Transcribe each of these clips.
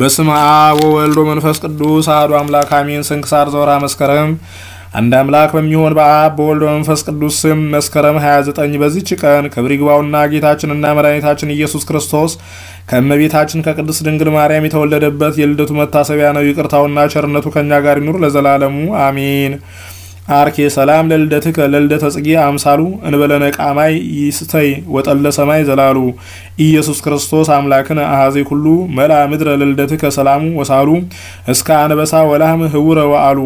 በስም አብ ወወልድ ወመንፈስ ቅዱስ አሐዱ አምላክ አሜን። ስንክሳር ዘወርኃ መስከረም። አንድ አምላክ በሚሆን በአብ በወልድ በመንፈስ ቅዱስ ስም መስከረም 29 በዚች ቀን ክብር ይግባውና ጌታችንና መድኃኒታችን ኢየሱስ ክርስቶስ ከእመቤታችን ከቅድስት ድንግል ማርያም የተወለደበት የልደቱ መታሰቢያ ነው። ይቅርታውና ቸርነቱ ከእኛ ጋር ይኑር ለዘላለሙ አሜን። አርኬ ሰላም ለልደትከ ለልደተ ጽጌ አምሳሉ እንበለነ ቃማይ ይስተይ ወጠለ ሰማይ ዘላሉ ኢየሱስ ክርስቶስ አምላክነ አሃዜ ኩሉ መላ ምድረ ለልደትከ ሰላሙ ወሳሉ እስከ አንበሳ ወላህም ህውረ ወአሉ።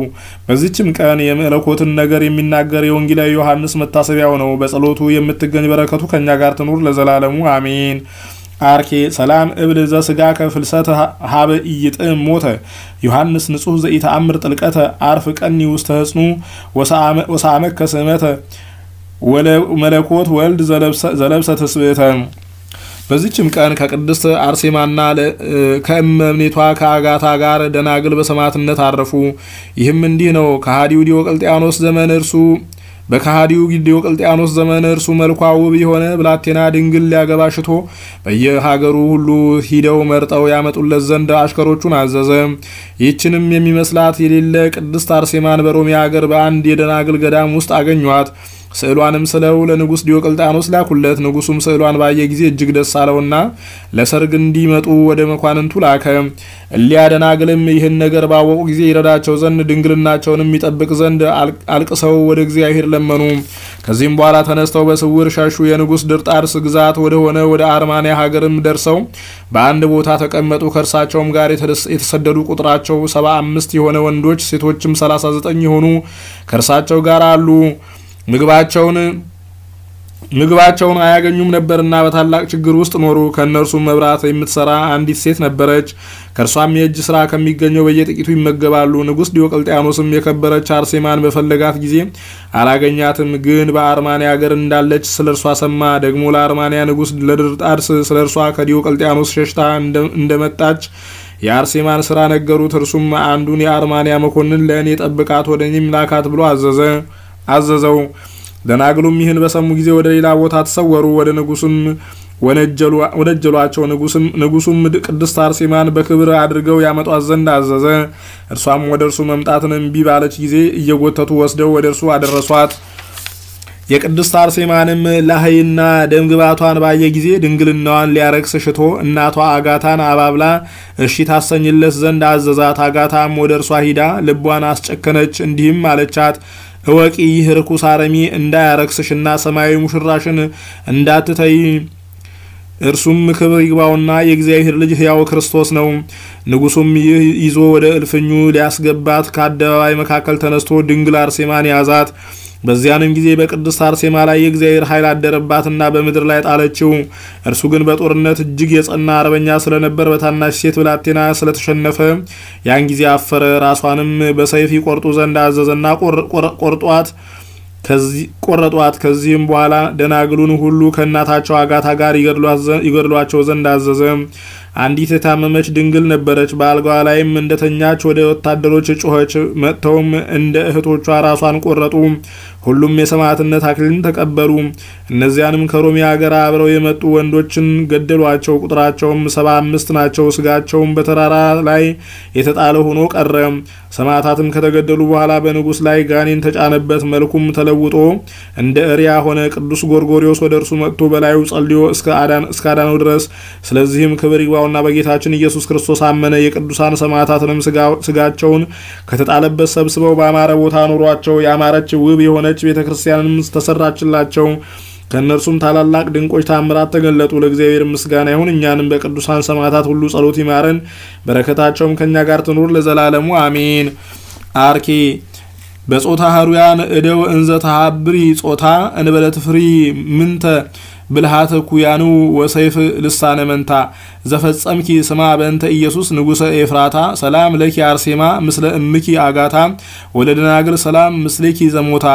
በዚችም ቀን የመለኮትን ነገር የሚናገር የወንጌላዊ ዮሐንስ መታሰቢያው ነው። በጸሎቱ የምትገኝ በረከቱ ከእኛ ጋር ትኑር ለዘላለሙ አሜን። አርኬ ሰላም እብል ዘስጋ ከፍልሰት ሀበ ኢይጥም ሞተ ዮሐንስ ንጹሕ ዘኢተአምር ጥልቀተ አርፍ ቀኒ ውስተ ህጽኑ ወሳመከ ከስመተ መለኮት ወልድ ዘለብሰ ትስብእተ። በዚችም ቀን ከቅድስት አርሴማና ከእመምኔቷ ከአጋታ ጋር ደናግል በሰማዕትነት አረፉ። ይህም እንዲህ ነው። ከሃዲው ዲዮቅልጥያኖስ ዘመን እርሱ በካሃዲው ዲዮቅልጥያኖስ ዘመን እርሱ መልኳ ውብ የሆነ ብላቴና ድንግል ሊያገባ ሽቶ በየሀገሩ ሁሉ ሂደው መርጠው ያመጡለት ዘንድ አሽከሮቹን አዘዘ። ይህችንም የሚመስላት የሌለ ቅድስት አርሴማን በሮሚ ሀገር በአንድ የደናግል ገዳም ውስጥ አገኟት። ስዕሏንም ስለው ለንጉስ ዲዮቅልጣኖስ ላኩለት። ንጉሱም ስዕሏን ባየ ጊዜ እጅግ ደስ አለውና ለሰርግ እንዲመጡ ወደ መኳንንቱ ላከ። እሊያ ደናግልም ይህን ነገር ባወቁ ጊዜ ይረዳቸው ዘንድ ድንግልናቸውንም ይጠብቅ ዘንድ አልቅሰው ወደ እግዚአብሔር ለመኑ። ከዚህም በኋላ ተነስተው በስውር ሸሹ። የንጉስ ድርጣርስ ግዛት ወደሆነ ወደ አርማንያ ሀገርም ደርሰው በአንድ ቦታ ተቀመጡ። ከእርሳቸውም ጋር የተሰደዱ ቁጥራቸው ሰባ አምስት የሆነ ወንዶች ሴቶችም ሰላሳ ዘጠኝ የሆኑ ከእርሳቸው ጋር አሉ። ምግባቸውን ምግባቸውን አያገኙም ነበርና በታላቅ ችግር ውስጥ ኖሩ። ከነርሱ መብራት የምትሰራ አንዲት ሴት ነበረች። ከእርሷም የእጅ ስራ ከሚገኘው በየጥቂቱ ይመገባሉ። ንጉሥ ዲዮቅልጥያኖስም የከበረች አርሴማን በፈለጋት ጊዜ አላገኛትም፣ ግን በአርማንያ አገር እንዳለች ስለ እርሷ ሰማ። ደግሞ ለአርማንያ ንጉሥ ለድርጣድስ ስለ እርሷ ከዲዮቅልጥያኖስ ሸሽታ እንደመጣች የአርሴማን ስራ ነገሩት። እርሱም አንዱን የአርማንያ መኮንን ለእኔ ጠብቃት፣ ወደ እኔም ላካት ብሎ አዘዘ። አዘዘው። ደናግሉም ይህን በሰሙ ጊዜ ወደ ሌላ ቦታ ተሰወሩ። ወደ ንጉሱም ወነጀሏቸው። ንጉሱም ቅድስት አርሴማን በክብር አድርገው ያመጧት ዘንድ አዘዘ። እርሷም ወደ እርሱ መምጣትን እምቢ ባለች ጊዜ እየጎተቱ ወስደው ወደ እርሱ አደረሷት። የቅድስት አርሴማንም ላህይና ደምግባቷን ባየ ጊዜ ድንግልናዋን ሊያረክስ ሽቶ እናቷ አጋታን አባብላ እሺ ታሰኝለት ዘንድ አዘዛት። አጋታም ወደ እርሷ ሂዳ ልቧን አስጨከነች፣ እንዲህም አለቻት እወቂ፣ ይህ ርኩስ አረሚ እንዳያረክስሽና ሰማያዊ ሙሽራሽን እንዳትተይ እርሱም ክብር ይግባውና የእግዚአብሔር ልጅ ሕያው ክርስቶስ ነው። ንጉሱም ይህ ይዞ ወደ እልፍኙ ሊያስገባት ከአደባባይ መካከል ተነስቶ ድንግል አርሴማን ያዛት። በዚያንም ጊዜ በቅድስት አርሴማ ላይ የእግዚአብሔር ኃይል አደረባትና በምድር ላይ ጣለችው። እርሱ ግን በጦርነት እጅግ የጸና አርበኛ ስለነበር በታናሽ ሴት ብላቴና ስለተሸነፈ ያን ጊዜ አፈረ። ራሷንም በሰይፍ ይቆርጡ ዘንድ አዘዘና ቆርጧት ቆረጧት። ከዚህም በኋላ ደናግሉን ሁሉ ከእናታቸው አጋታ ጋር ይገድሏቸው ዘንድ አዘዘ። አንዲት የታመመች ድንግል ነበረች። በአልጋዋ ላይም እንደተኛች ወደ ወታደሮች ጮኸች። መጥተውም እንደ እህቶቿ ራሷን ቆረጡ። ሁሉም የሰማዕትነት አክሊልን ተቀበሉ። እነዚያንም ከሮሚ ሀገር አብረው የመጡ ወንዶችን ገደሏቸው። ቁጥራቸውም ሰባ አምስት ናቸው። ስጋቸውም በተራራ ላይ የተጣለ ሆኖ ቀረ። ሰማዕታትም ከተገደሉ በኋላ በንጉሥ ላይ ጋኔን ተጫነበት። መልኩም ተለውጦ እንደ እሪያ ሆነ። ቅዱስ ጎርጎሪዎስ ወደ እርሱ መጥቶ በላዩ ጸልዮ አዳነው ድረስ ስለዚህም ክብር በጌታውና በጌታችን ኢየሱስ ክርስቶስ አመነ። የቅዱሳን ሰማዕታትንም ስጋቸውን ከተጣለበት ሰብስበው በአማረ ቦታ ኑሯቸው የአማረች ውብ የሆነች ቤተ ክርስቲያንም ተሰራችላቸው። ከእነርሱም ታላላቅ ድንቆች ታምራት ተገለጡ። ለእግዚአብሔር ምስጋና ይሁን። እኛንም በቅዱሳን ሰማዕታት ሁሉ ጸሎት ይማረን፣ በረከታቸውም ከእኛ ጋር ትኑር ለዘላለሙ አሜን። አርኪ በጾታ ሀሩያን እደው እንዘ ተሃብሪ ጾታ እንበለት ፍሪ ምንተ ብልሃተ ኩያኑ ወሰይፍ ልሳነ መንታ ዘፈጸምኪ ስማ በእንተ ኢየሱስ ንጉሰ ኤፍራታ ሰላም ለኪ አርሴማ ምስለ እምኪ አጋታ ወለደናግል ሰላም ምስሌኪ ዘሞታ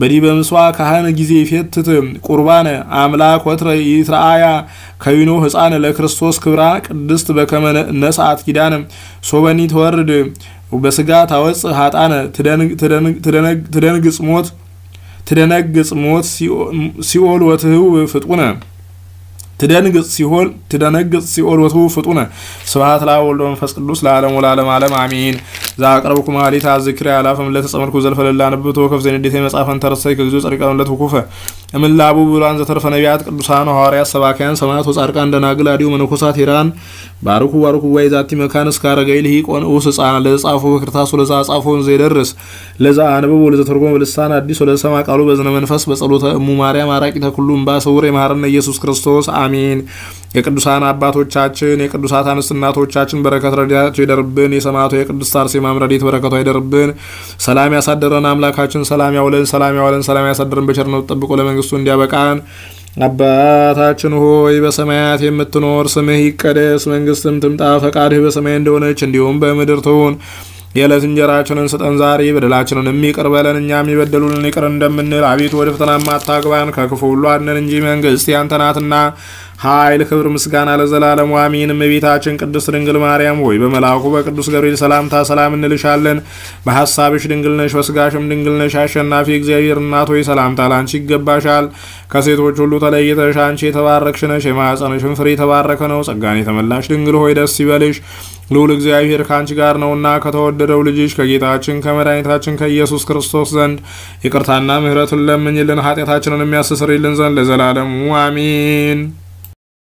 በዲበ ምሷ ካህን ጊዜ ፌትት ቁርባነ አምላክ ወትረ ይትረአያ ከዊኖ ህፃን ለክርስቶስ ክብራ ቅድስት በከመ ነስአት ኪዳን ሶበኒ ተወርድ በስጋ ታወፅ ሀጣነ ትደንግጽ ሞት ትደነግጽ ሞት ሲኦል ወትህው ፍጡነ ትደንግጽ ሲሆን ትደነግጽ ሲኦል ወቱ ፍጡነ ስብሐት ላ ወልዶ መንፈስ ቅዱስ ለዓለም ዓለም አሚን። ዛቅረብኩ ማሊት አዝክሪ አላፈም ለተጸመልኩ ዘልፈለላ ንብቶ ከፍ ዘንዴቴ መጻፈን ተረሳይ ከግዞ ጸሪቃን ለትኩፈ እምላቡ ብሏን ዘተርፈ ነቢያት ቅዱሳን ሐዋርያት ሰባካያን ሰማያት ወጻድቃን ደናግል አዲሁ መነኮሳት ሄራን ባርኩ ባርኩ ወይ ዛቲ መካን እስከ አረጋይ ልሂቆን ውስ ህፃና ለተጻፎ በክርታሱ ለዛ ጻፎን ዘይደርስ ለዛ አንብቦ ለዘተርጎም በልሳን አዲስ ወለሰማ ቃሉ በዝነ መንፈስ በጸሎተ እሙ ማርያም አራቂ ተኩሉ እምባ ሰውር የማረነ ኢየሱስ ክርስቶስ አሚን። የቅዱሳን አባቶቻችን የቅዱሳት አንስት እናቶቻችን በረከት ረዳቸው ይደርብን። የሰማዕቷ የቅድስት አርሴማ ረድኤት በረከቱ ይደርብን። ሰላም ያሳደረን አምላካችን ሰላም ያውለን፣ ሰላም ያውለን፣ ሰላም ያሳደረን። በቸርነቱ ጠብቆ ለመንግስቱ እንዲያበቃን አባታችን ሆይ በሰማያት የምትኖር ስምህ ይቀደስ፣ መንግስትም ትምጣ፣ ፈቃድህ በሰማይ እንደሆነች እንዲሁም በምድር ትሁን የዕለት እንጀራችንን ስጠን ዛሬ፣ በደላችንን ይቅር በለን እኛ የሚበደሉን ይቅር እንደምንል፣ አቤቱ ወደ ፈተናም አታግባን ከክፉ ሁሉ አድነን እንጂ መንግስት ያንተ ናትና ኃይል፣ ክብር፣ ምስጋና ለዘላለሙ አሜን። እመቤታችን ቅድስት ድንግል ማርያም ሆይ በመልአኩ በቅዱስ ገብርኤል ሰላምታ ሰላም እንልሻለን። በሐሳብሽ ድንግል ነሽ፣ በስጋሽም ድንግል ነሽ። አሸናፊ እግዚአብሔር እናት ሆይ ሰላምታ ላንቺ ይገባሻል። ከሴቶች ሁሉ ተለይተሽ አንቺ የተባረክሽ ነሽ፣ የማኅፀንሽም ፍሬ የተባረከ ነው። ጸጋን የተመላሽ ድንግል ሆይ ደስ ይበልሽ ልዑል እግዚአብሔር ከአንቺ ጋር ነውና ከተወደደው ልጅሽ ከጌታችን ከመድኃኒታችን ከኢየሱስ ክርስቶስ ዘንድ ይቅርታና ምህረቱን ለምኝልን ኃጢአታችንን የሚያስስርልን ዘንድ ለዘላለሙ አሚን።